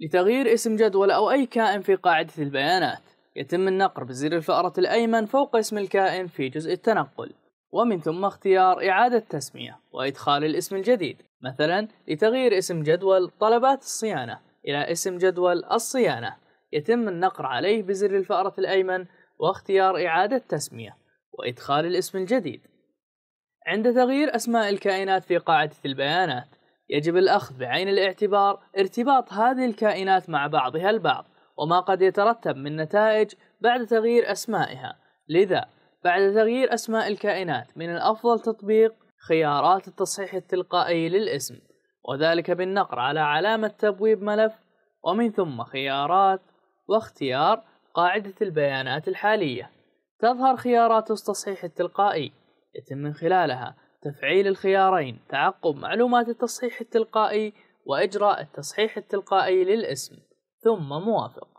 لتغيير اسم جدول أو أي كائن في قاعدة البيانات يتم النقر بزر الفأرة الأيمن فوق اسم الكائن في جزء التنقل ومن ثم اختيار إعادة تسمية وإدخال الاسم الجديد مثلا لتغيير اسم جدول طلبات الصيانة إلى اسم جدول الصيانة يتم النقر عليه بزر الفأرة الأيمن واختيار إعادة تسمية وإدخال الاسم الجديد عند تغيير أسماء الكائنات في قاعدة البيانات يجب الأخذ بعين الاعتبار ارتباط هذه الكائنات مع بعضها البعض وما قد يترتب من نتائج بعد تغيير أسمائها لذا بعد تغيير أسماء الكائنات من الأفضل تطبيق خيارات التصحيح التلقائي للاسم وذلك بالنقر على علامة تبويب ملف ومن ثم خيارات واختيار قاعدة البيانات الحالية تظهر خيارات التصحيح التلقائي يتم من خلالها تفعيل الخيارين تعقب معلومات التصحيح التلقائي وإجراء التصحيح التلقائي للاسم ثم موافق